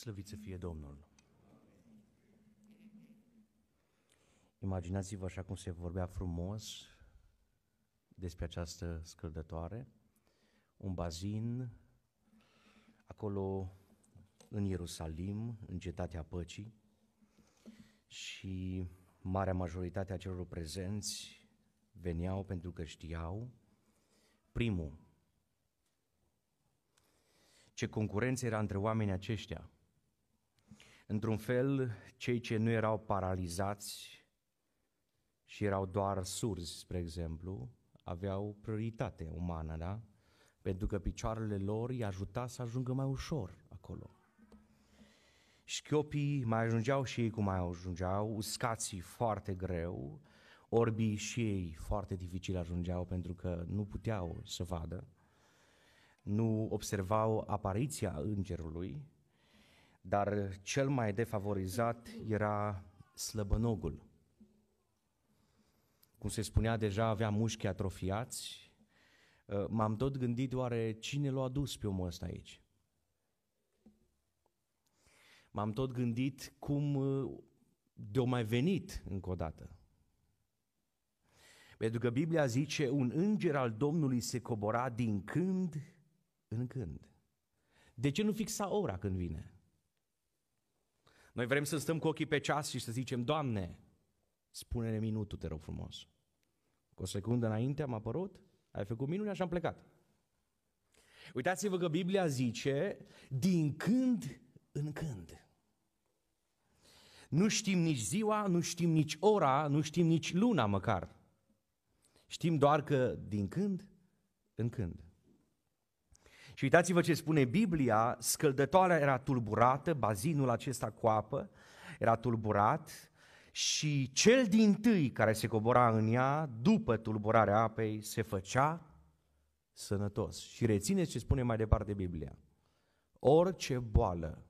Slăvit să fie Domnul! Imaginați-vă așa cum se vorbea frumos despre această scăldătoare, un bazin acolo în Ierusalim, în cetatea păcii și marea majoritate a celor prezenți veneau pentru că știau primul ce concurență era între oamenii aceștia Într-un fel, cei ce nu erau paralizați și erau doar surzi, spre exemplu, aveau prioritate umană, da? Pentru că picioarele lor îi ajuta să ajungă mai ușor acolo. Șchiopii mai ajungeau și ei cum mai ajungeau, uscații foarte greu, orbii și ei foarte dificil ajungeau pentru că nu puteau să vadă, nu observau apariția îngerului, dar cel mai defavorizat era slăbănogul. Cum se spunea deja, avea mușchi atrofiați. Ă, m-am tot gândit oare cine l-a dus pe omul ăsta aici? M-am tot gândit cum ă, de-o mai venit încă o dată. Pentru că Biblia zice, un înger al Domnului se cobora din când în când. De ce nu fixa ora când vine? Noi vrem să stăm cu ochii pe ceas și să zicem, Doamne, spune-ne minutul, te rog frumos. Cu o secundă înainte am apărut, ai făcut minunea și am plecat. Uitați-vă că Biblia zice, din când în când. Nu știm nici ziua, nu știm nici ora, nu știm nici luna măcar. Știm doar că din când în când. Și uitați-vă ce spune Biblia, scăldătoarea era tulburată, bazinul acesta cu apă era tulburat și cel din tâi care se cobora în ea, după tulburarea apei, se făcea sănătos. Și rețineți ce spune mai departe Biblia. Orice boală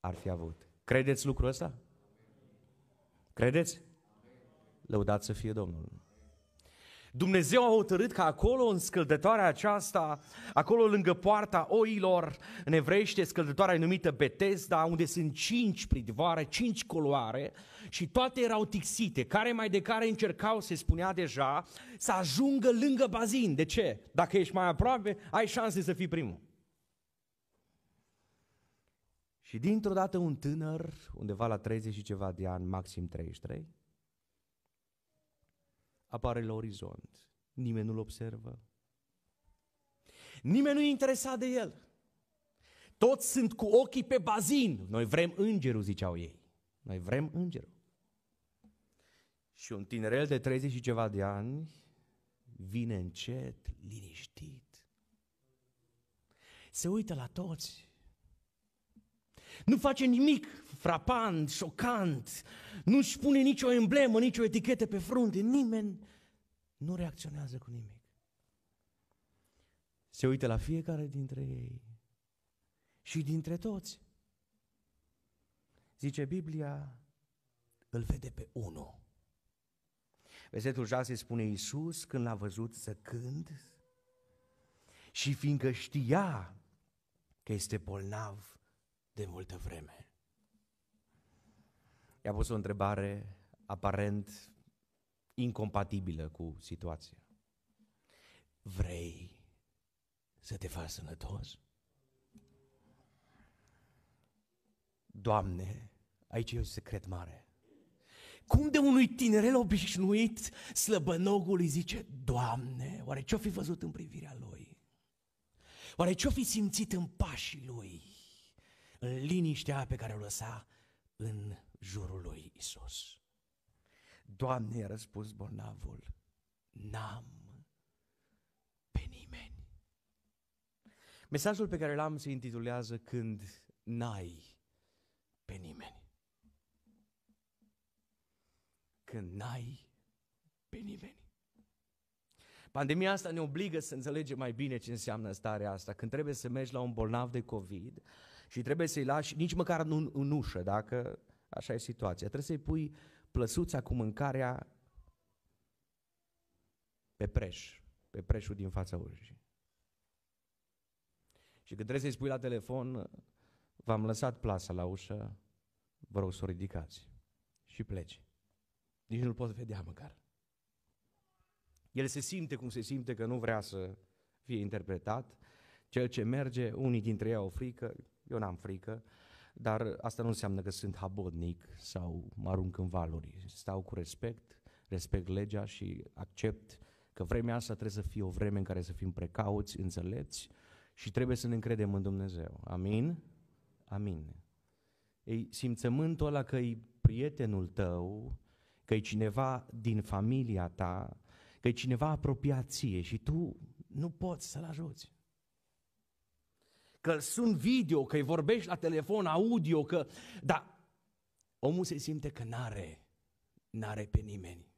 ar fi avut. Credeți lucrul ăsta? Credeți? Lăudați să fie Domnul. Dumnezeu a hotărât că acolo în scăldătoarea aceasta, acolo lângă poarta oilor, în evrește scăldătoarea numită Betesda, unde sunt cinci pridvoare, cinci coloare și toate erau tixite, care mai de care încercau, se spunea deja, să ajungă lângă bazin. De ce? Dacă ești mai aproape, ai șanse să fii primul. Și dintr-o dată un tânăr, undeva la 30 și ceva de ani, maxim 33, apare la orizont. Nimeni nu-l observă. Nimeni nu e interesat de el. Toți sunt cu ochii pe bazin. Noi vrem îngerul, ziceau ei. Noi vrem îngerul. Și un tinerel de 30 și ceva de ani vine încet, liniștit. Se uită la toți. Nu face nimic frapant, șocant, nu-și pune nicio emblemă, nicio etichetă pe frunte, nimeni nu reacționează cu nimic. Se uită la fiecare dintre ei și dintre toți. Zice Biblia, îl vede pe unul. Versetul 6 spune Iisus când l-a văzut zăcând și fiindcă știa că este bolnav de multă vreme i-a pus o întrebare aparent incompatibilă cu situația. Vrei să te faci sănătos? Doamne, aici e un secret mare. Cum de unui tinerel obișnuit, slăbănogul îi zice, Doamne, oare ce-o fi văzut în privirea lui? Oare ce-o fi simțit în pașii lui? În liniștea pe care o lăsa în jurul lui Isus. Doamne, a răspuns bolnavul, n-am pe nimeni. Mesajul pe care l-am se intitulează Când n-ai pe nimeni. Când n-ai pe nimeni. Pandemia asta ne obligă să înțelegem mai bine ce înseamnă starea asta. Când trebuie să mergi la un bolnav de COVID și trebuie să-i lași nici măcar în, în ușă, dacă Așa e situația. Trebuie să-i pui plăsuța cu mâncarea pe preș, pe preșul din fața urșii. Și când trebuie să-i spui la telefon, v-am lăsat plasa la ușă, vă rog să o ridicați și pleci. Nici nu-l poți vedea măcar. El se simte cum se simte că nu vrea să fie interpretat. Cel ce merge, unii dintre ei au frică, eu n-am frică, dar asta nu înseamnă că sunt habodnic sau mă arunc în valuri. Stau cu respect, respect legea și accept că vremea asta trebuie să fie o vreme în care să fim precauți, înțelepți și trebuie să ne încredem în Dumnezeu. Amin? Amin. Ei, simțământul ăla că e prietenul tău, că e cineva din familia ta, că e cineva apropiat ție și tu nu poți să-l ajuți că îl sun video, că îi vorbești la telefon, audio, că... Dar omul se simte că n-are, n-are pe nimeni.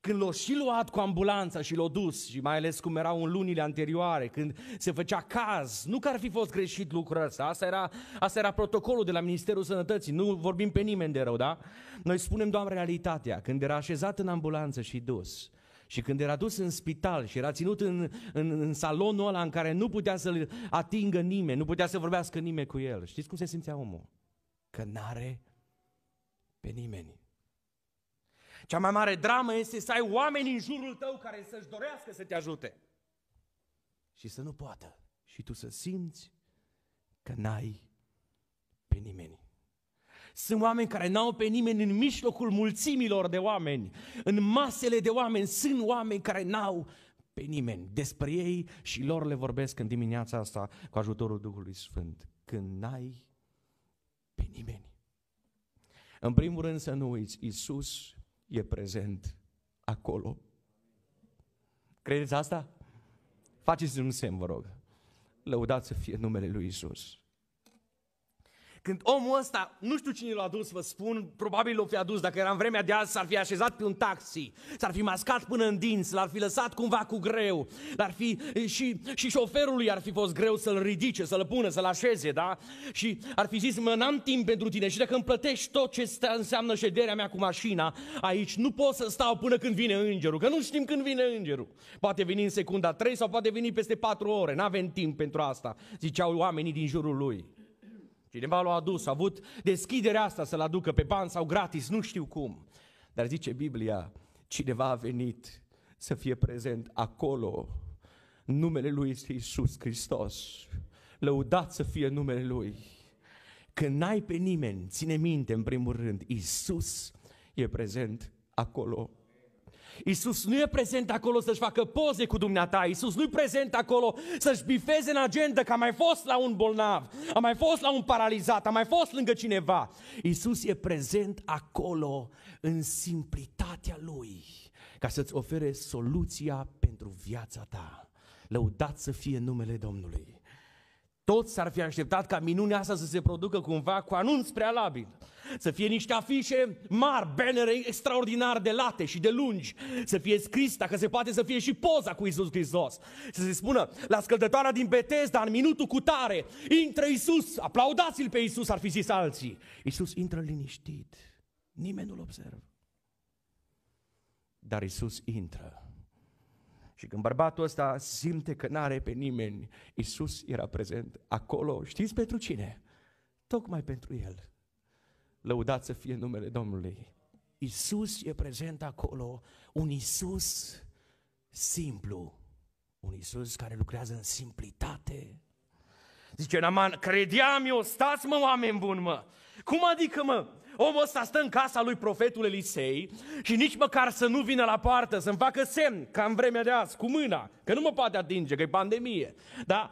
Când l-o și luat cu ambulanța și l-o dus, și mai ales cum erau în lunile anterioare, când se făcea caz, nu că ar fi fost greșit lucrul ăsta, asta era, asta era protocolul de la Ministerul Sănătății, nu vorbim pe nimeni de rău, da? Noi spunem doar realitatea, când era așezat în ambulanță și dus, și când era dus în spital și era ținut în, în, în salonul ăla în care nu putea să-l atingă nimeni, nu putea să vorbească nimeni cu el, știți cum se simțea omul? Că n-are pe nimeni. Cea mai mare dramă este să ai oameni în jurul tău care să-și dorească să te ajute și să nu poată. Și tu să simți că n-ai pe nimeni. Sunt oameni care n-au pe nimeni în mijlocul mulțimilor de oameni. În masele de oameni sunt oameni care n-au pe nimeni. Despre ei și lor le vorbesc în dimineața asta cu ajutorul Duhului Sfânt. Când n-ai pe nimeni. În primul rând să nu uiți, Iisus, e prezent acolo. Credeți asta? Faceți un semn, vă rog. Lăudați să fie numele lui Iisus. Când omul ăsta, nu știu cine l-a dus, vă spun, probabil l-a fi adus, dacă era în vremea de azi, s-ar fi așezat pe un taxi, s-ar fi mascat până în dinți, l-ar fi lăsat cumva cu greu, l-ar fi, și, și șoferului ar fi fost greu să-l ridice, să-l pună, să-l așeze, da? Și ar fi zis, mă, n-am timp pentru tine și dacă îmi plătești tot ce înseamnă șederea mea cu mașina aici, nu pot să stau până când vine îngerul, că nu știm când vine îngerul. Poate veni în secunda 3 sau poate veni peste 4 ore, n-avem timp pentru asta, ziceau oamenii din jurul lui. Cineva l-a adus, a avut deschiderea asta să-l aducă pe bani sau gratis, nu știu cum. Dar zice Biblia, cineva a venit să fie prezent acolo. Numele lui este Isus Hristos. Lăudat să fie numele lui. Când n-ai pe nimeni, ține minte în primul rând, Isus e prezent acolo Iisus nu e prezent acolo să-și facă poze cu dumneata, Iisus nu e prezent acolo să-și bifeze în agenda că a mai fost la un bolnav, a mai fost la un paralizat, a mai fost lângă cineva. Iisus e prezent acolo în simplitatea Lui ca să-ți ofere soluția pentru viața ta. Lăudat să fie numele Domnului. Toți s-ar fi așteptat ca minunea asta să se producă cumva cu anunț prealabil. Să fie niște afișe mari, bannere extraordinar de late și de lungi. Să fie scris, dacă se poate, să fie și poza cu Isus Hristos. Să se spună, la scăldătoarea din Betesda, în minutul cu tare, intră Isus, aplaudați-l pe Isus, ar fi zis alții. Isus intră liniștit, nimeni nu-l observă. Dar Isus intră și când bărbatul ăsta simte că n-are pe nimeni, Isus era prezent acolo. Știți pentru cine? Tocmai pentru el. Lăudați să fie numele Domnului. Isus e prezent acolo, un Isus simplu, un Isus care lucrează în simplitate. Zice Naman, credeam eu, stați mă oameni buni mă, cum adică mă, Omul ăsta stă în casa lui profetul Elisei și nici măcar să nu vină la poartă, să-mi facă semn, ca în vremea de azi, cu mâna, că nu mă poate atinge, că e pandemie. Da?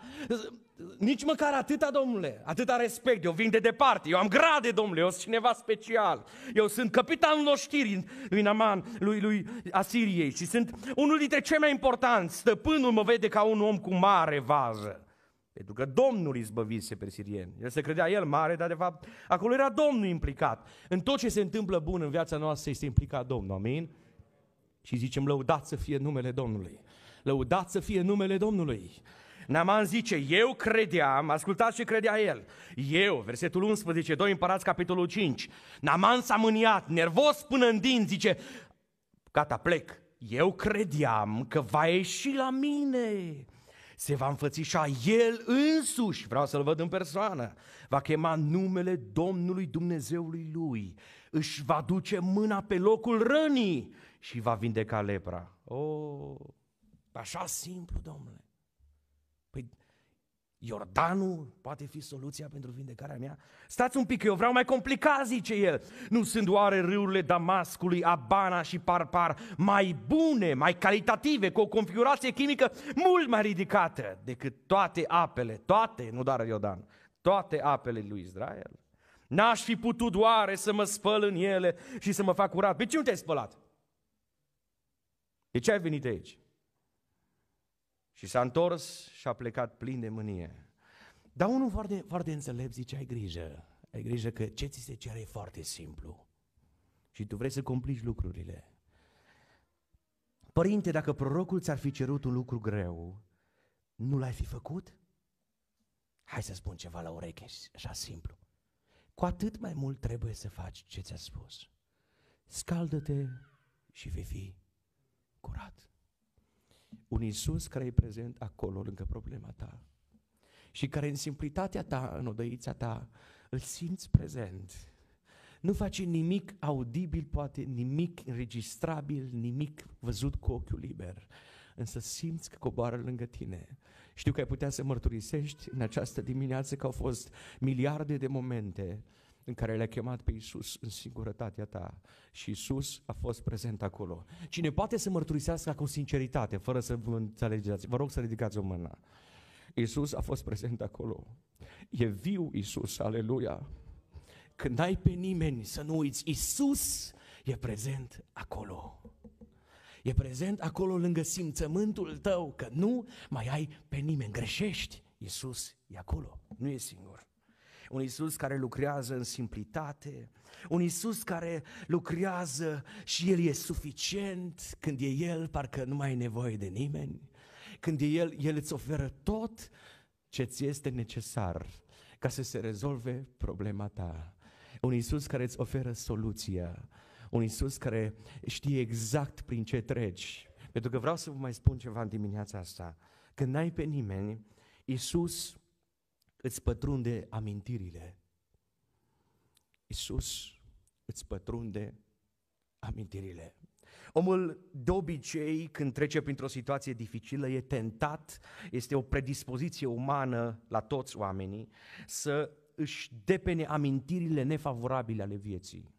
Nici măcar atâta, domnule, atâta respect, eu vin de departe, eu am grade, domnule, eu sunt cineva special. Eu sunt capitanul noștiri lui Naman, lui, lui Asiriei și sunt unul dintre cei mai importanți. Stăpânul mă vede ca un om cu mare vază. Pentru că Domnul izbăvise pe sirieni. El se credea el mare, dar de fapt acolo era Domnul implicat. În tot ce se întâmplă bun în viața noastră este implicat Domnul, amin? Și zicem, lăudat să fie numele Domnului. Lăudat să fie numele Domnului. Naman zice, eu credeam, ascultați ce credea el, eu, versetul 11, 2 împărați, capitolul 5, Naman s-a mâniat, nervos până în din, zice, gata, plec, eu credeam că va ieși la mine se va înfățișa El însuși, vreau să-L văd în persoană, va chema numele Domnului Dumnezeului Lui, își va duce mâna pe locul rănii și va vindeca lepra. O, oh, așa simplu, domnule. Iordanul poate fi soluția pentru vindecarea mea? Stați un pic, eu vreau mai complicat, zice el. Nu sunt oare râurile Damascului, Abana și Parpar mai bune, mai calitative, cu o configurație chimică mult mai ridicată decât toate apele, toate, nu doar Iordan, toate apele lui Israel? N-aș fi putut oare să mă spăl în ele și să mă fac curat. Pe ce nu te-ai spălat? De ce ai venit aici? Și s-a întors și a plecat plin de mânie. Dar unul foarte, foarte înțelept zice, ai grijă, ai grijă că ce ți se cere e foarte simplu. Și tu vrei să complici lucrurile. Părinte, dacă prorocul ți-ar fi cerut un lucru greu, nu l-ai fi făcut? Hai să spun ceva la ureche, așa simplu. Cu atât mai mult trebuie să faci ce ți-a spus. Scaldă-te și vei fi curat un Isus care e prezent acolo lângă problema ta și care în simplitatea ta, în odăița ta, îl simți prezent. Nu face nimic audibil, poate nimic înregistrabil, nimic văzut cu ochiul liber, însă simți că coboară lângă tine. Știu că ai putea să mărturisești în această dimineață că au fost miliarde de momente în care l a chemat pe Isus în singurătatea ta și Isus a fost prezent acolo. Cine poate să mărturisească cu sinceritate, fără să vă înțelegeți, vă rog să ridicați o mână. Isus a fost prezent acolo. E viu Isus, aleluia. Când ai pe nimeni să nu uiți, Isus e prezent acolo. E prezent acolo lângă simțământul tău că nu mai ai pe nimeni, greșești. Isus e acolo, nu e singur un Isus care lucrează în simplitate, un Isus care lucrează și El e suficient, când e El parcă nu mai ai nevoie de nimeni, când e El, El îți oferă tot ce ți este necesar ca să se rezolve problema ta. Un Isus care îți oferă soluția, un Isus care știe exact prin ce treci. Pentru că vreau să vă mai spun ceva în dimineața asta. Când n-ai pe nimeni, Isus îți pătrunde amintirile. Isus îți pătrunde amintirile. Omul de obicei când trece printr-o situație dificilă e tentat, este o predispoziție umană la toți oamenii să își depene amintirile nefavorabile ale vieții.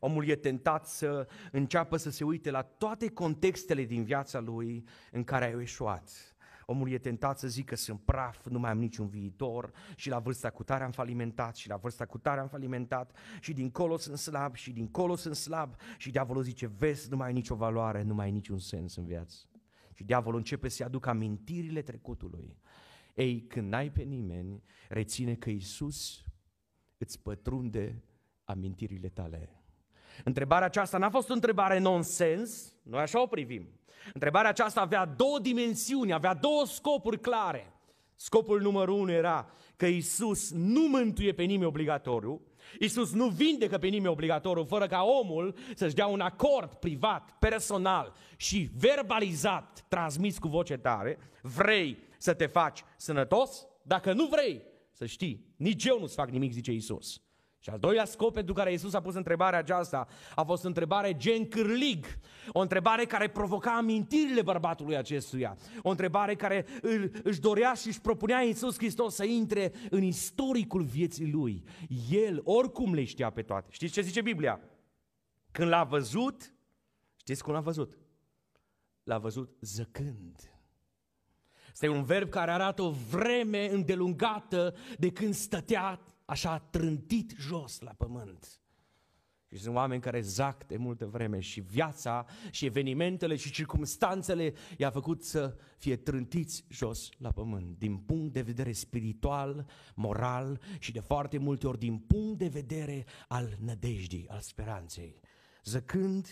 Omul e tentat să înceapă să se uite la toate contextele din viața lui în care a eșuat, Omul e tentat să zică sunt praf, nu mai am niciun viitor și la vârsta cu tare am falimentat și la vârsta cu tare am falimentat și dincolo sunt slab și dincolo sunt slab și diavolul zice vezi, nu mai ai nicio valoare, nu mai ai niciun sens în viață. Și diavolul începe să-i aducă amintirile trecutului. Ei, când n-ai pe nimeni, reține că Isus îți pătrunde amintirile tale. Întrebarea aceasta n-a fost o întrebare nonsens, noi așa o privim. Întrebarea aceasta avea două dimensiuni, avea două scopuri clare. Scopul numărul unu era că Isus nu mântuie pe nimeni obligatoriu, Isus nu vindecă pe nimeni obligatoriu fără ca omul să-și dea un acord privat, personal și verbalizat, transmis cu voce tare, vrei să te faci sănătos? Dacă nu vrei, să știi, nici eu nu-ți fac nimic, zice Isus. Și al doilea scop pentru care Iisus a pus întrebarea aceasta a fost întrebare gen cârlig, o întrebare care provoca amintirile bărbatului acestuia, o întrebare care îl, își dorea și își propunea Iisus Hristos să intre în istoricul vieții lui. El oricum le știa pe toate. Știți ce zice Biblia? Când l-a văzut, știți cum l-a văzut? L-a văzut zăcând. Este un verb care arată o vreme îndelungată de când stătea așa trântit jos la pământ. Și sunt oameni care zac de multă vreme și viața și evenimentele și circumstanțele i-a făcut să fie trântiți jos la pământ. Din punct de vedere spiritual, moral și de foarte multe ori din punct de vedere al nădejdii, al speranței. Zăcând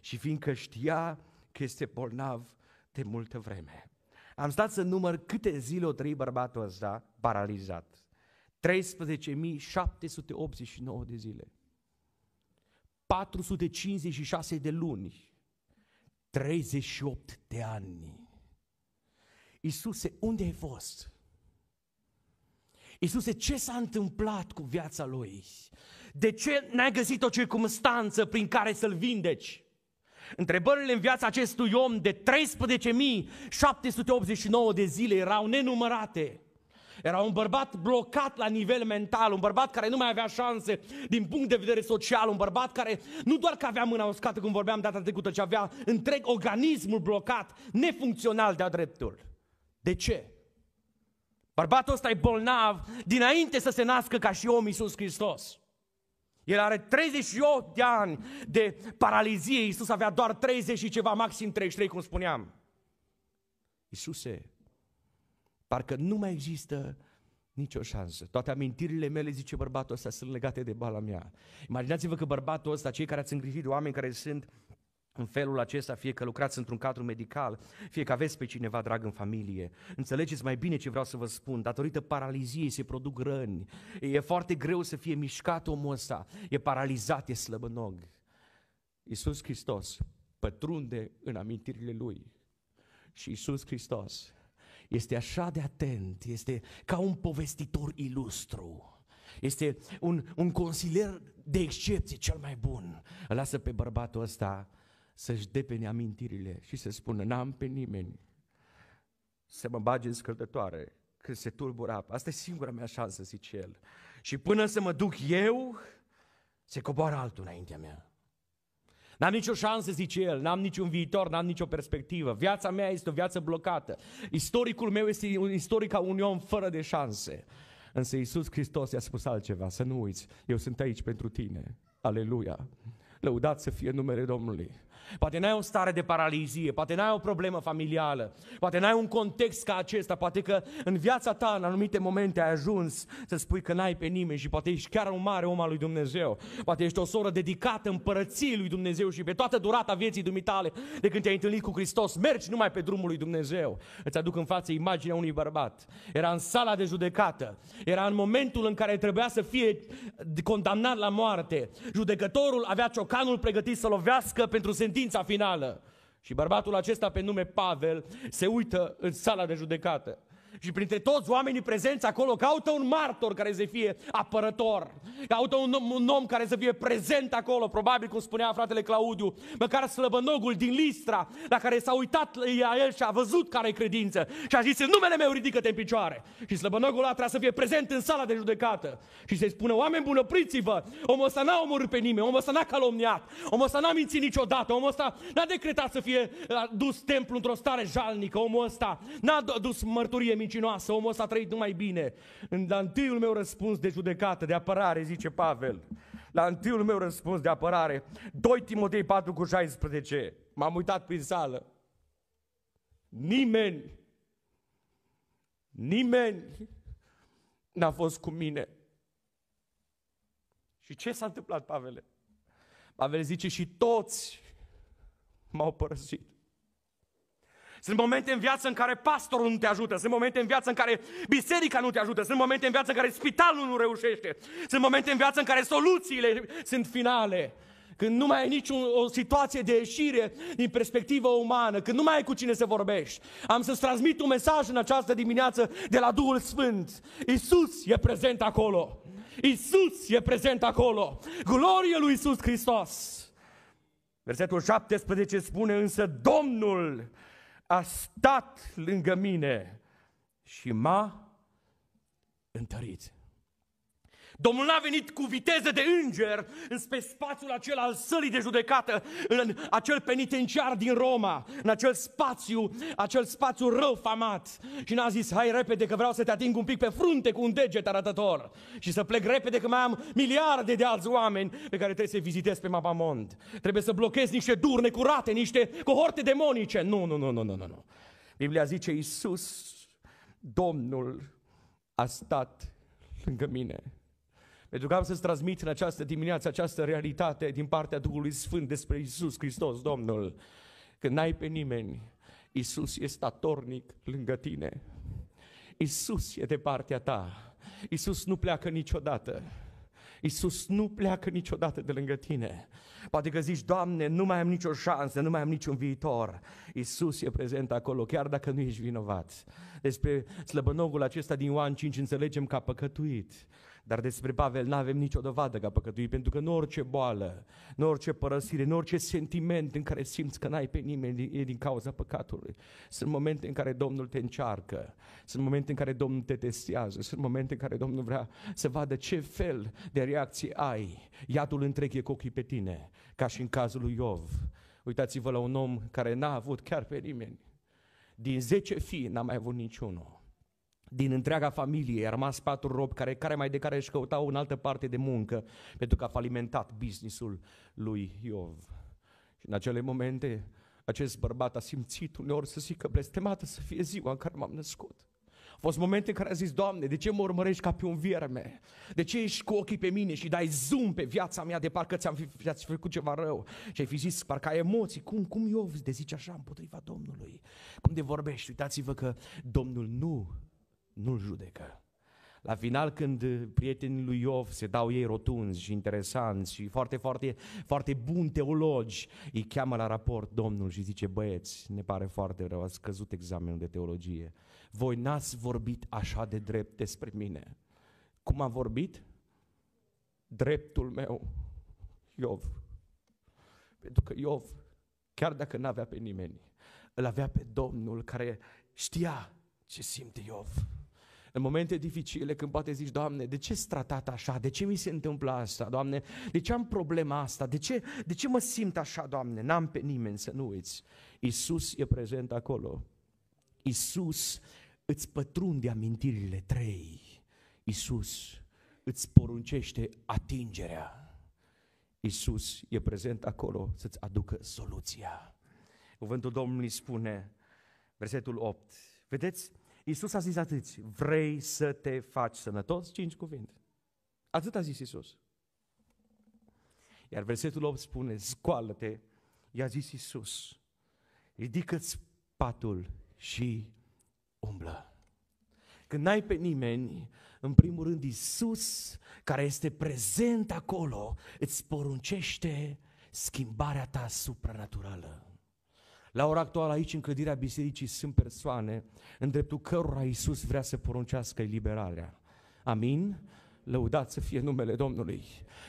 și fiindcă știa că este bolnav de multă vreme. Am stat să număr câte zile o trăi bărbatul ăsta paralizat. 13.789 de zile, 456 de luni, 38 de ani. Iisuse, unde ai fost? Iisuse, ce s-a întâmplat cu viața lui? De ce n-ai găsit o circumstanță prin care să-l vindeci? Întrebările în viața acestui om de 13.789 de zile erau nenumărate. Era un bărbat blocat la nivel mental, un bărbat care nu mai avea șanse din punct de vedere social, un bărbat care nu doar că avea mâna uscată, cum vorbeam data trecută, ci avea întreg organismul blocat, nefuncțional de-a dreptul. De ce? Bărbatul ăsta e bolnav dinainte să se nască ca și om Iisus Hristos. El are 38 de ani de paralizie, Iisus avea doar 30 și ceva, maxim 33, cum spuneam. Iisuse, Parcă nu mai există nicio șansă. Toate amintirile mele, zice bărbatul ăsta, sunt legate de bala mea. Imaginați-vă că bărbatul ăsta, cei care ați îngrijit oameni care sunt în felul acesta, fie că lucrați într-un cadru medical, fie că aveți pe cineva drag în familie, înțelegeți mai bine ce vreau să vă spun, datorită paraliziei se produc răni, e foarte greu să fie mișcat omul ăsta, e paralizat, e slăbănog. Iisus Hristos pătrunde în amintirile Lui și Iisus Hristos este așa de atent, este ca un povestitor ilustru. Este un, un consilier de excepție, cel mai bun. Îl lasă pe bărbatul ăsta să-și depene amintirile și să spună, n-am pe nimeni să mă bage în scăldătoare când se tulbură apa. Asta e singura mea șansă, zice el. Și până să mă duc eu, se coboară altul înaintea mea. N-am nicio șansă, zice el, n-am niciun viitor, n-am nicio perspectivă. Viața mea este o viață blocată. Istoricul meu este un istoric ca un om fără de șanse. Însă Iisus Hristos i-a spus altceva, să nu uiți, eu sunt aici pentru tine. Aleluia! Lăudați să fie numele Domnului! Poate n-ai o stare de paralizie, poate n-ai o problemă familială, poate n-ai un context ca acesta, poate că în viața ta în anumite momente ai ajuns să spui că n-ai pe nimeni și poate ești chiar un mare om al lui Dumnezeu. Poate ești o soră dedicată împărăției lui Dumnezeu și pe toată durata vieții dumitale de când te-ai întâlnit cu Hristos, mergi numai pe drumul lui Dumnezeu. Îți aduc în față imaginea unui bărbat. Era în sala de judecată, era în momentul în care trebuia să fie condamnat la moarte. Judecătorul avea ciocanul pregătit să lovească pentru sentință sentința finală. Și bărbatul acesta pe nume Pavel se uită în sala de judecată. Și printre toți oamenii prezenți acolo caută un martor care să fie apărător. Caută un, om, un om care să fie prezent acolo, probabil cum spunea fratele Claudiu, măcar slăbănogul din Listra, la care s-a uitat la el și a văzut care e credință. Și a zis, în numele meu ridică-te în picioare. Și slăbănogul ăla trebuie să fie prezent în sala de judecată. Și să spune, spună, oameni bună, priți-vă, omul ăsta n-a omorât pe nimeni, omul ăsta n-a calomniat, omul ăsta n-a mințit niciodată, omul ăsta n-a decretat să fie dus templu într-o stare jalnică, omul ăsta n-a dus mărturie mincinoasă, omul ăsta a trăit numai bine. În la întâiul meu răspuns de judecată, de apărare, zice Pavel, la întâiul meu răspuns de apărare, 2 Timotei 4 cu 16, m-am uitat prin sală. Nimeni, nimeni n-a fost cu mine. Și ce s-a întâmplat, Pavel? Pavel zice, și toți m-au părăsit. Sunt momente în viață în care pastorul nu te ajută, sunt momente în viață în care biserica nu te ajută, sunt momente în viață în care spitalul nu reușește, sunt momente în viață în care soluțiile sunt finale când nu mai ai nici o situație de ieșire din perspectivă umană, când nu mai ai cu cine să vorbești. Am să-ți transmit un mesaj în această dimineață de la Duhul Sfânt. Isus e prezent acolo. Isus e prezent acolo. Glorie lui Isus Hristos. Versetul 17 spune însă Domnul a stat lângă mine și m-a întărit. Domnul n-a venit cu viteză de înger înspre spațiul acela al sălii de judecată, în acel penitenciar din Roma, în acel spațiu, acel spațiu rău famat. Și n-a zis, hai repede că vreau să te ating un pic pe frunte cu un deget arătător și să plec repede că mai am miliarde de alți oameni pe care trebuie să-i vizitez pe Mabamond. Trebuie să blochez niște duri necurate, niște cohorte demonice. Nu, nu, nu, nu, nu, nu. Biblia zice, Iisus, Domnul, a stat lângă mine pentru că am să-ți transmit în această dimineață această realitate din partea Duhului Sfânt despre Isus Hristos, Domnul. Când n-ai pe nimeni, Isus este statornic lângă tine. Isus e de partea ta. Isus nu pleacă niciodată. Isus nu pleacă niciodată de lângă tine. Poate că zici, Doamne, nu mai am nicio șansă, nu mai am niciun viitor. Isus e prezent acolo, chiar dacă nu ești vinovat. Despre slăbănogul acesta din Ioan 5 înțelegem că a păcătuit. Dar despre Pavel nu avem nicio dovadă că a păcătuit, pentru că nu orice boală, nu orice părăsire, nu orice sentiment în care simți că n-ai pe nimeni e din cauza păcatului. Sunt momente în care Domnul te încearcă, sunt momente în care Domnul te testează, sunt momente în care Domnul vrea să vadă ce fel de reacție ai. Iadul întreg e cu ochii pe tine, ca și în cazul lui Iov. Uitați-vă la un om care n-a avut chiar pe nimeni. Din zece fii n-a mai avut niciunul din întreaga familie, a rămas patru robi care, care mai de care își căutau în altă parte de muncă, pentru că a falimentat businessul lui Iov. Și în acele momente, acest bărbat a simțit uneori să zică, blestemată să fie ziua în care m-am născut. Au fost momente în care a zis, Doamne, de ce mă urmărești ca pe un vierme? De ce ești cu ochii pe mine și dai zoom pe viața mea de parcă ți-am fi, ți făcut ceva rău? Și ai fi zis, parcă ai emoții, cum, cum eu de zice așa împotriva Domnului? Cum de vorbești? Uitați-vă că Domnul nu nu-l judecă. La final când prietenii lui Iov se dau ei rotunzi și interesanți și foarte, foarte, foarte buni teologi, îi cheamă la raport Domnul și zice, băieți, ne pare foarte rău, ați scăzut examenul de teologie. Voi n-ați vorbit așa de drept despre mine. Cum am vorbit? Dreptul meu, Iov. Pentru că Iov, chiar dacă n-avea pe nimeni, îl avea pe Domnul care știa ce simte Iov în momente dificile, când poate zici, Doamne, de ce sunt tratat așa? De ce mi se întâmplă asta, Doamne? De ce am problema asta? De ce, de ce mă simt așa, Doamne? N-am pe nimeni să nu uiți. Isus e prezent acolo. Isus îți pătrunde amintirile trei. Isus îți poruncește atingerea. Isus e prezent acolo să-ți aducă soluția. Cuvântul Domnului spune, versetul 8, vedeți, Iisus a zis atât, vrei să te faci sănătos? Cinci cuvinte. Atât a zis Iisus. Iar versetul 8 spune, scoală-te, i-a zis Iisus, ridică-ți patul și umblă. Când n-ai pe nimeni, în primul rând Iisus, care este prezent acolo, îți poruncește schimbarea ta supranaturală. La ora actuală aici, în clădirea bisericii, sunt persoane în dreptul cărora Iisus vrea să poruncească eliberarea. Amin? Lăudat să fie numele Domnului.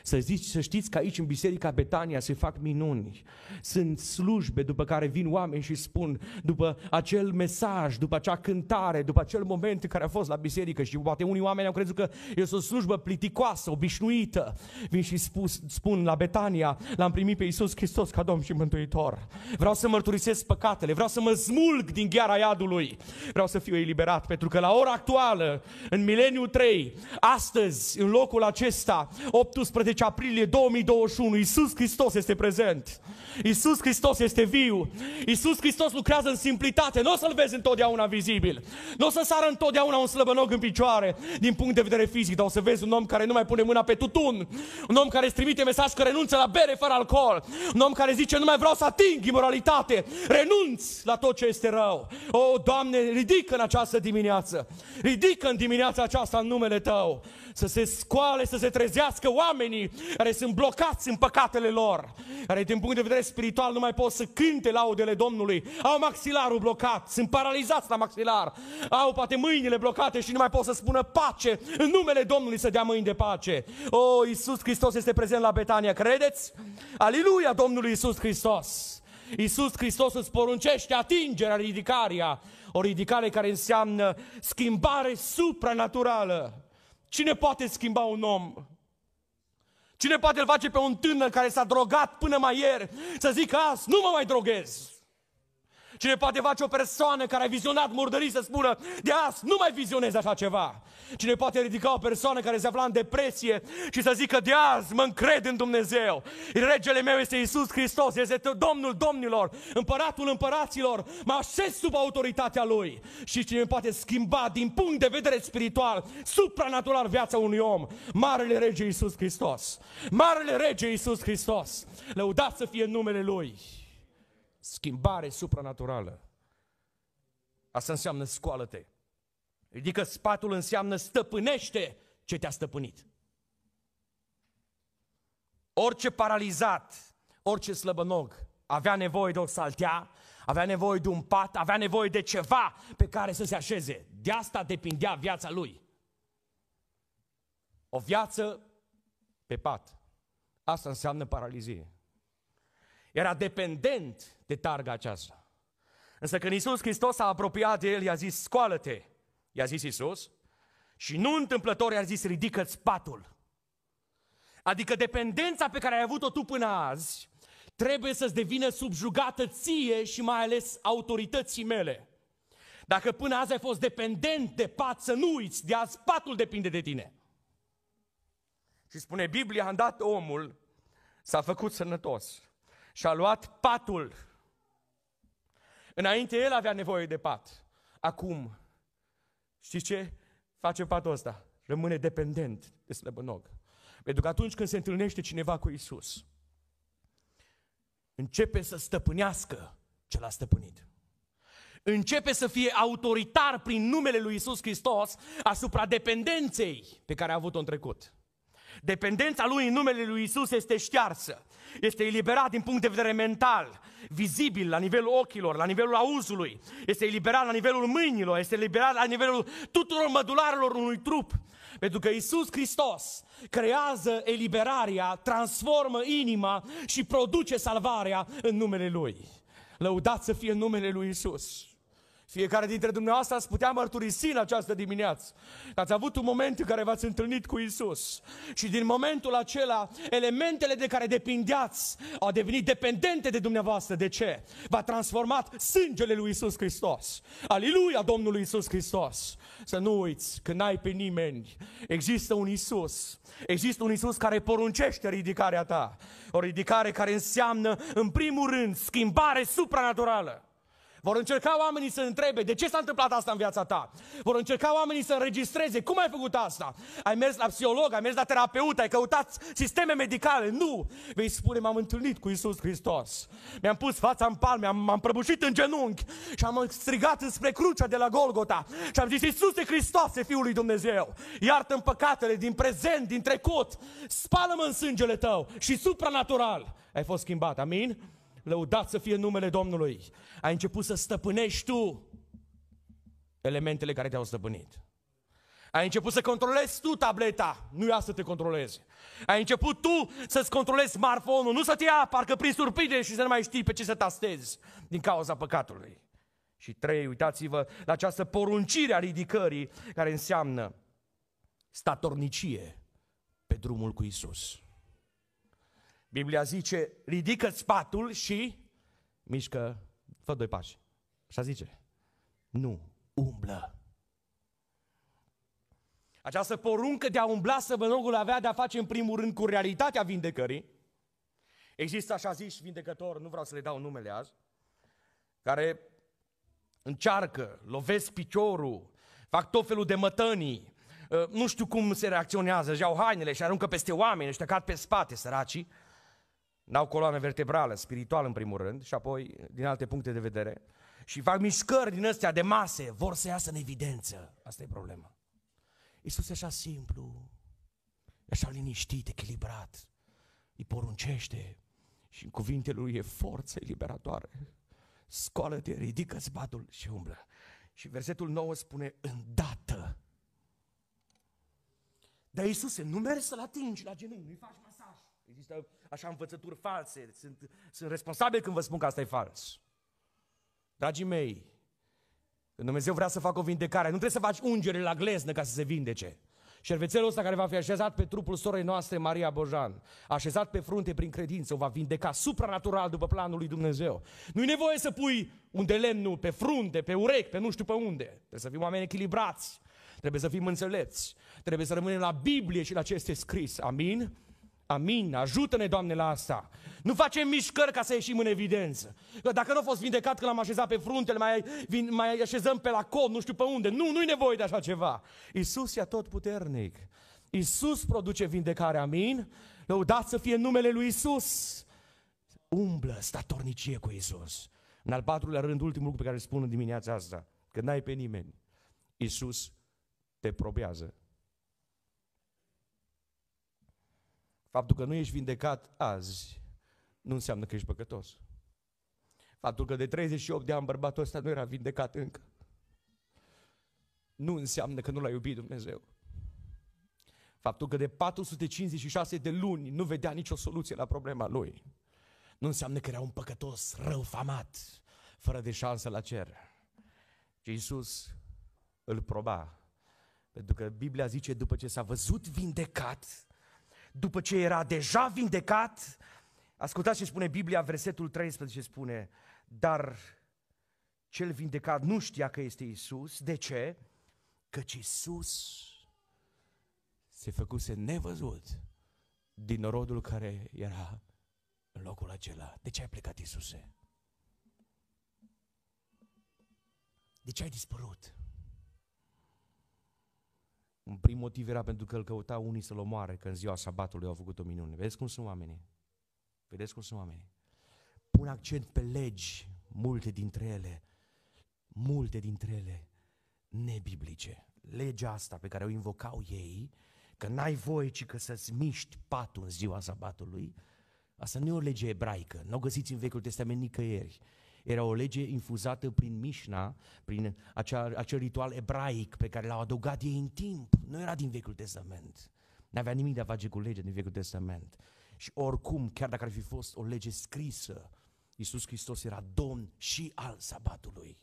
Să, zici, să știți că aici în Biserica Betania se fac minuni. Sunt slujbe după care vin oameni și spun, după acel mesaj, după acea cântare, după acel moment în care a fost la biserică și poate unii oameni au crezut că este o slujbă pliticoasă, obișnuită. Vin și spus, spun la Betania, l-am primit pe Iisus Hristos ca Domn și Mântuitor. Vreau să mărturisesc păcatele, vreau să mă smulg din gheara iadului. Vreau să fiu eliberat, pentru că la ora actuală, în mileniu 3, astăzi, astăzi, în locul acesta, 18 aprilie 2021, Iisus Hristos este prezent. Iisus Hristos este viu. Iisus Hristos lucrează în simplitate. Nu o să-L vezi întotdeauna vizibil. Nu o să sară întotdeauna un slăbănog în picioare din punct de vedere fizic, dar o să vezi un om care nu mai pune mâna pe tutun. Un om care îți trimite mesaj că renunță la bere fără alcool. Un om care zice nu mai vreau să ating imoralitate. Renunț la tot ce este rău. O, Doamne, ridică în această dimineață. Ridică în dimineața aceasta în numele Tău să se scoale, să se trezească oamenii care sunt blocați în păcatele lor, care din punct de vedere spiritual nu mai pot să cânte laudele Domnului, au maxilarul blocat, sunt paralizați la maxilar, au poate mâinile blocate și nu mai pot să spună pace, în numele Domnului să dea mâini de pace. O, Iisus Hristos este prezent la Betania, credeți? Aliluia Domnului Iisus Hristos! Iisus Hristos îți poruncește atingerea, ridicarea, o ridicare care înseamnă schimbare supranaturală. Cine poate schimba un om? Cine poate îl face pe un tânăr care s-a drogat până mai ieri să zică azi, nu mă mai droghez? Cine poate face o persoană care a vizionat murdării să spună, de azi nu mai vizionez așa ceva. Cine poate ridica o persoană care se afla în depresie și să zică, de azi mă încred în Dumnezeu. Regele meu este Isus Hristos, este Domnul Domnilor, împăratul împăraților, mă așez sub autoritatea Lui. Și cine poate schimba din punct de vedere spiritual, supranatural viața unui om, Marele Rege Isus Hristos. Marele Rege Isus Hristos. Lăudați să fie numele Lui. Schimbare supranaturală. Asta înseamnă scoală-te. Ridică spatul înseamnă stăpânește ce te-a stăpânit. Orice paralizat, orice slăbănog avea nevoie de o saltea, avea nevoie de un pat, avea nevoie de ceva pe care să se așeze. De asta depindea viața lui. O viață pe pat. Asta înseamnă paralizie. Era dependent de targa aceasta. Însă când Iisus Hristos s-a apropiat de el, i-a zis, scoală-te, i-a zis Iisus, și nu întâmplător i-a zis, ridică-ți patul. Adică dependența pe care ai avut-o tu până azi, trebuie să-ți devină subjugată ție și mai ales autorității mele. Dacă până azi ai fost dependent de pat, să nu uiți, de azi patul depinde de tine. Și spune Biblia, a dat omul, s-a făcut sănătos și a luat patul Înainte el avea nevoie de pat. Acum, știți ce face patul ăsta? Rămâne dependent de slăbănog. Pentru că atunci când se întâlnește cineva cu Isus, începe să stăpânească ce l-a stăpânit. Începe să fie autoritar prin numele lui Isus Hristos asupra dependenței pe care a avut-o în trecut. Dependența lui în numele lui Isus este ștearsă. Este eliberat din punct de vedere mental, vizibil la nivelul ochilor, la nivelul auzului. Este eliberat la nivelul mâinilor, este eliberat la nivelul tuturor mădularelor unui trup. Pentru că Isus Hristos creează eliberarea, transformă inima și produce salvarea în numele Lui. Lăudați să fie numele Lui Isus. Fiecare dintre dumneavoastră ați putea mărturisi în această dimineață ați avut un moment în care v-ați întâlnit cu Isus și din momentul acela elementele de care depindeați au devenit dependente de dumneavoastră. De ce? V-a transformat sângele lui Isus Hristos. Aleluia Domnului Isus Hristos! Să nu uiți că n-ai pe nimeni. Există un Isus. Există un Isus care poruncește ridicarea ta. O ridicare care înseamnă, în primul rând, schimbare supranaturală. Vor încerca oamenii să întrebe de ce s-a întâmplat asta în viața ta. Vor încerca oamenii să înregistreze cum ai făcut asta. Ai mers la psiholog, ai mers la terapeut, ai căutat sisteme medicale. Nu! Vei spune, m-am întâlnit cu Isus Hristos. Mi-am pus fața în palme, am, m-am prăbușit în genunchi și am strigat înspre crucea de la Golgota. Și am zis, Isus Hristoase, Fiul lui Dumnezeu, iartă în păcatele din prezent, din trecut, spală-mă în sângele tău și supranatural ai fost schimbat. Amin? lăudat să fie numele Domnului, ai început să stăpânești tu elementele care te-au stăpânit. Ai început să controlezi tu tableta, nu ea să te controleze. Ai început tu să-ți controlezi smartphone-ul, nu să te ia parcă prin surprindere și să nu mai știi pe ce să tastezi din cauza păcatului. Și trei, uitați-vă la această poruncire a ridicării care înseamnă statornicie pe drumul cu Isus. Biblia zice, ridică spatul și mișcă, fă doi pași. Așa zice. Nu, umblă. Această poruncă de a umbla săbănogul avea de a face în primul rând cu realitatea vindecării. Există așa zis vindecător. nu vreau să le dau numele azi, care încearcă, lovesc piciorul, fac tot felul de mătănii, ă, nu știu cum se reacționează, își iau hainele și aruncă peste oameni, ăștia cad pe spate, săracii. N-au coloană vertebrală, spirituală în primul rând și apoi din alte puncte de vedere. Și fac mișcări din astea de mase, vor să iasă în evidență. Asta e problema. Iisus e așa simplu, e așa liniștit, echilibrat. Îi poruncește și în cuvintele lui e forță eliberatoare. Scoală-te, ridică-ți și umblă. Și versetul 9 spune, îndată. Dar Iisuse, nu mergi să-l atingi la genunchi, nu-i faci mai Există așa învățături false. Sunt, sunt responsabil când vă spun că asta e fals. Dragii mei, când Dumnezeu vrea să facă o vindecare, nu trebuie să faci ungere la gleznă ca să se vindece. Șervețelul ăsta care va fi așezat pe trupul sorei noastre, Maria Bojan, așezat pe frunte prin credință, o va vindeca supranatural după planul lui Dumnezeu. Nu-i nevoie să pui un de lemnul pe frunte, pe urechi, pe nu știu pe unde. Trebuie să fim oameni echilibrați, trebuie să fim înțelepți, trebuie să rămânem la Biblie și la ce este scris. Amin? Amin, ajută-ne, Doamne, la asta. Nu facem mișcări ca să ieșim în evidență. Că dacă nu a fost vindecat că l-am așezat pe fruntele, mai, vin, mai așezăm pe la cot, nu știu pe unde. Nu, nu-i nevoie de așa ceva. Isus e tot puternic. Isus produce vindecare, amin? Lăudați să fie numele lui Isus. Umblă statornicie cu Isus. În al patrulea rând, ultimul lucru pe care îl spun în dimineața asta, că n-ai pe nimeni, Isus te probează Faptul că nu ești vindecat azi nu înseamnă că ești păcătos. Faptul că de 38 de ani bărbatul ăsta nu era vindecat încă nu înseamnă că nu l-a iubit Dumnezeu. Faptul că de 456 de luni nu vedea nicio soluție la problema lui, nu înseamnă că era un păcătos rău famat, fără de șansă la cer. Iisus îl proba, pentru că Biblia zice, după ce s-a văzut vindecat, după ce era deja vindecat, ascultați ce spune Biblia, versetul 13 spune, dar cel vindecat nu știa că este Isus. De ce? Căci Isus se făcuse nevăzut din rodul care era în locul acela. De ce ai plecat, Isuse? De ce ai dispărut? Un prim motiv era pentru că îl căuta unii să-l omoare, că în ziua sabatului au făcut o minune. Vedeți cum sunt oamenii? Vedeți cum sunt oamenii? Pun accent pe legi, multe dintre ele, multe dintre ele nebiblice. Legea asta pe care o invocau ei, că n-ai voie ci că să-ți miști patul în ziua sabatului, asta nu e o lege ebraică, nu o găsiți în Vechiul Testament nicăieri. Era o lege infuzată prin Mișna, prin acea, acel ritual ebraic pe care l-au adăugat ei în timp. Nu era din Vechiul Testament. Nu avea nimic de a face cu legea din Vechiul Testament. Și oricum, chiar dacă ar fi fost o lege scrisă, Iisus Hristos era Domn și al sabatului.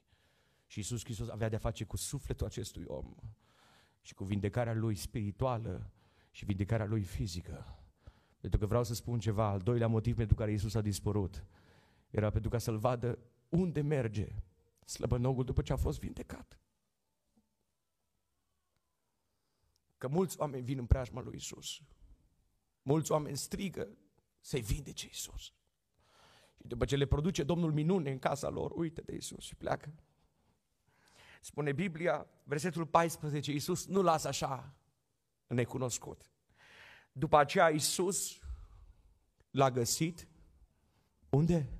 Și Iisus Hristos avea de-a face cu sufletul acestui om și cu vindecarea lui spirituală și vindecarea lui fizică. Pentru că vreau să spun ceva, al doilea motiv pentru care Iisus a dispărut era pentru ca să-l vadă unde merge slăbănogul după ce a fost vindecat. Că mulți oameni vin în preajma lui Isus. Mulți oameni strigă să-i vindece Isus. Și după ce le produce Domnul minune în casa lor, uite de Isus și pleacă. Spune Biblia, versetul 14, Isus nu lasă așa necunoscut. După aceea Isus l-a găsit unde?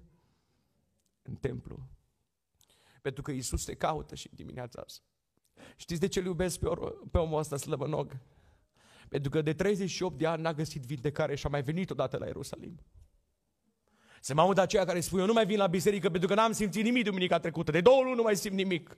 în templu. Pentru că Isus te caută și dimineața asta. Știți de ce îl iubesc pe, or- pe omul ăsta slăbănog? Pentru că de 38 de ani n-a găsit vindecare și a mai venit odată la Ierusalim se mă aud aceia care spun, eu nu mai vin la biserică pentru că n-am simțit nimic duminica trecută. De două luni nu mai simt nimic.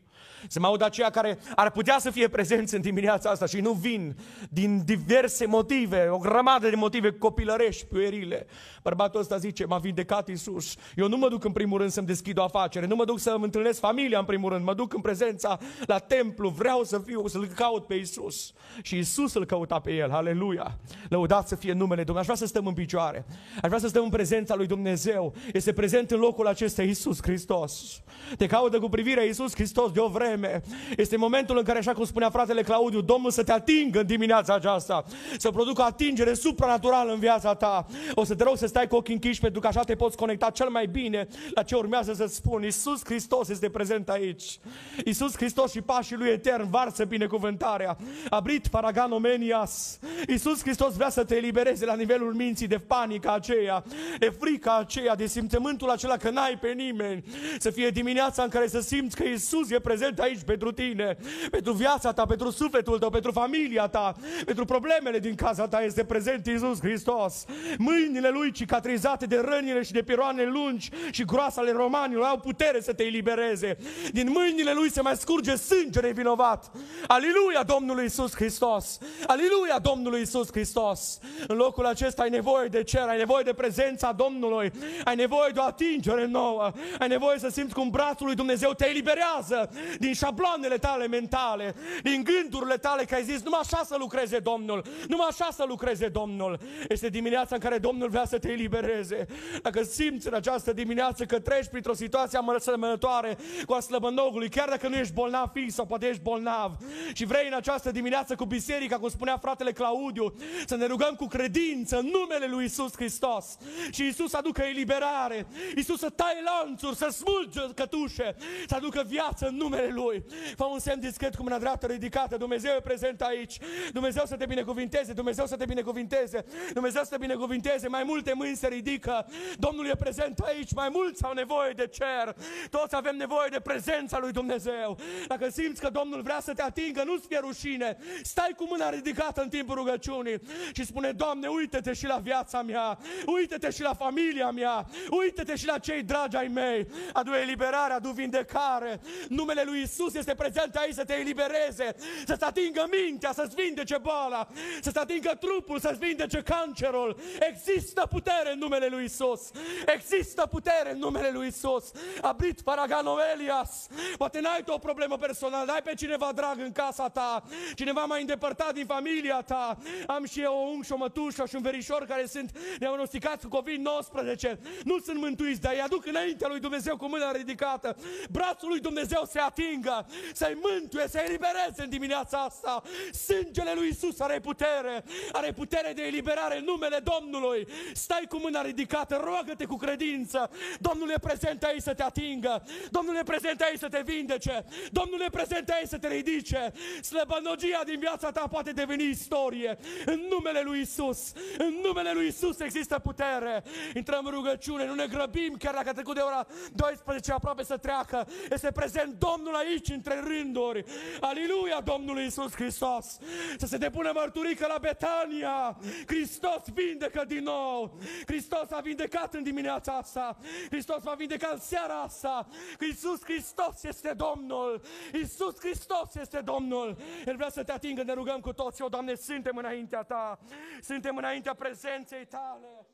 se mă aud aceia care ar putea să fie prezenți în dimineața asta și nu vin din diverse motive, o grămadă de motive copilărești, puerile. Bărbatul ăsta zice, m-a vindecat Iisus. Eu nu mă duc în primul rând să-mi deschid o afacere, nu mă duc să-mi întâlnesc familia în primul rând, mă duc în prezența la templu, vreau să fiu, să-L caut pe Iisus. Și Iisus îl căuta pe el, aleluia. Lăudat să fie numele Dumnezeu. Aș vrea să stăm în picioare, aș vrea să stăm în prezența lui Dumnezeu Dumnezeu este prezent în locul acesta Iisus Hristos. Te caută cu privirea Iisus Hristos de o vreme. Este momentul în care, așa cum spunea fratele Claudiu, Domnul să te atingă în dimineața aceasta, să producă atingere supranaturală în viața ta. O să te rog să stai cu ochii închiși pentru că așa te poți conecta cel mai bine la ce urmează să spun. Iisus Hristos este prezent aici. Iisus Hristos și pașii lui etern varsă binecuvântarea. Abrit paraganomenias. Iisus Hristos vrea să te elibereze la nivelul minții de panica aceea, de frica aceea aceea, de simțământul acela că n-ai pe nimeni, să fie dimineața în care să simți că Isus e prezent aici pentru tine, pentru viața ta, pentru sufletul tău, pentru familia ta, pentru problemele din casa ta, este prezent Isus Hristos. Mâinile Lui cicatrizate de rănile și de piroane lungi și ale romanilor au putere să te elibereze. Din mâinile Lui se mai scurge sânge nevinovat. Aleluia Domnului Isus Hristos! Aleluia Domnului Isus Hristos! În locul acesta ai nevoie de cer, ai nevoie de prezența Domnului, ai nevoie de o atingere nouă. Ai nevoie să simți cum brațul lui Dumnezeu te eliberează din șabloanele tale mentale, din gândurile tale că ai zis numai așa să lucreze Domnul, numai așa să lucreze Domnul. Este dimineața în care Domnul vrea să te elibereze. Dacă simți în această dimineață că treci printr-o situație amărăsămănătoare cu a slăbănogului, chiar dacă nu ești bolnav fizic sau poate ești bolnav și vrei în această dimineață cu biserica, cum spunea fratele Claudiu, să ne rugăm cu credință în numele lui Isus Hristos și Isus aducă el eliberare. Iisus să tai lanțuri, să smulge cătușe, să aducă viață în numele Lui. Fă un semn discret cu mâna dreaptă ridicată. Dumnezeu e prezent aici. Dumnezeu să te binecuvinteze, Dumnezeu să te binecuvinteze, Dumnezeu să te binecuvinteze. Mai multe mâini se ridică. Domnul e prezent aici. Mai mulți au nevoie de cer. Toți avem nevoie de prezența lui Dumnezeu. Dacă simți că Domnul vrea să te atingă, nu-ți fie rușine. Stai cu mâna ridicată în timpul rugăciunii și spune, Doamne, uite-te și la viața mea, uite-te și la familia mea, mea, uită-te și la cei dragi ai mei, adu eliberare, adu vindecare, numele lui Isus este prezent aici să te elibereze, să-ți atingă mintea, să-ți vindece boala, să-ți atingă trupul, să-ți vindece cancerul. Există putere în numele lui Isus. Există putere în numele lui Isus. Abrit Paragano Elias. Poate n-ai tu o problemă personală, n-ai pe cineva drag în casa ta, cineva mai îndepărtat din familia ta. Am și eu o unchi, o mătușă și un verișor care sunt diagnosticați cu COVID-19 nu sunt mântuiți, dar îi aduc înaintea lui Dumnezeu cu mâna ridicată. Brațul lui Dumnezeu se atingă, să-i mântuie, să-i elibereze în dimineața asta. Sângele lui Isus are putere, are putere de eliberare în numele Domnului. Stai cu mâna ridicată, roagă-te cu credință. Domnul e prezent aici să te atingă, Domnul e prezent aici să te vindece, Domnul e prezent aici să te ridice. Slăbănogia din viața ta poate deveni istorie. În numele lui Isus, în numele lui Isus există putere. Intrăm în rugăciune, nu ne grăbim chiar dacă a trecut de ora 12 aproape să treacă. Este prezent Domnul aici între rânduri. Aleluia Domnului Isus Hristos! Să se depună mărturică la Betania! Hristos vindecă din nou! Hristos a vindecat în dimineața asta! Hristos va vindeca în seara asta! Iisus Hristos este Domnul! Iisus Hristos este Domnul! El vrea să te atingă, ne rugăm cu toți, o Doamne, suntem înaintea Ta! Suntem înaintea prezenței Tale!